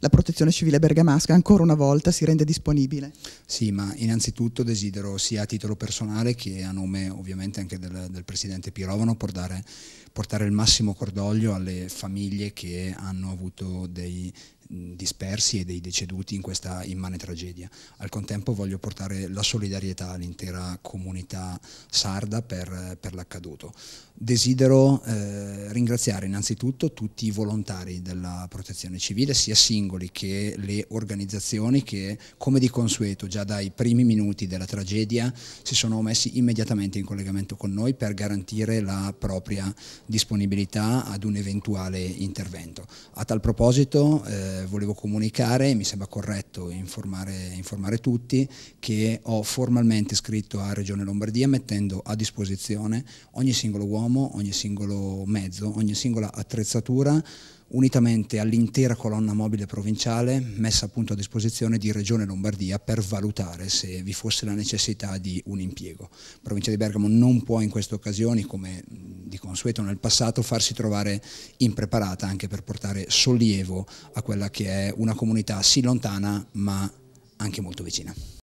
la protezione civile bergamasca ancora una volta si rende disponibile. Sì, ma innanzitutto desidero sia a titolo personale che a nome ovviamente anche del, del Presidente Pirovano portare portare il massimo cordoglio alle famiglie che hanno avuto dei dispersi e dei deceduti in questa immane tragedia. Al contempo voglio portare la solidarietà all'intera comunità sarda per, per l'accaduto. Desidero eh, ringraziare innanzitutto tutti i volontari della protezione civile, sia singoli che le organizzazioni che come di consueto già dai primi minuti della tragedia si sono messi immediatamente in collegamento con noi per garantire la propria disponibilità ad un eventuale intervento. A tal proposito eh, volevo comunicare, mi sembra corretto informare, informare tutti, che ho formalmente scritto a Regione Lombardia mettendo a disposizione ogni singolo uomo, ogni singolo mezzo, ogni singola attrezzatura unitamente all'intera colonna mobile provinciale messa appunto a disposizione di Regione Lombardia per valutare se vi fosse la necessità di un impiego. La provincia di Bergamo non può in queste occasioni, come di consueto nel passato farsi trovare impreparata anche per portare sollievo a quella che è una comunità sì lontana ma anche molto vicina.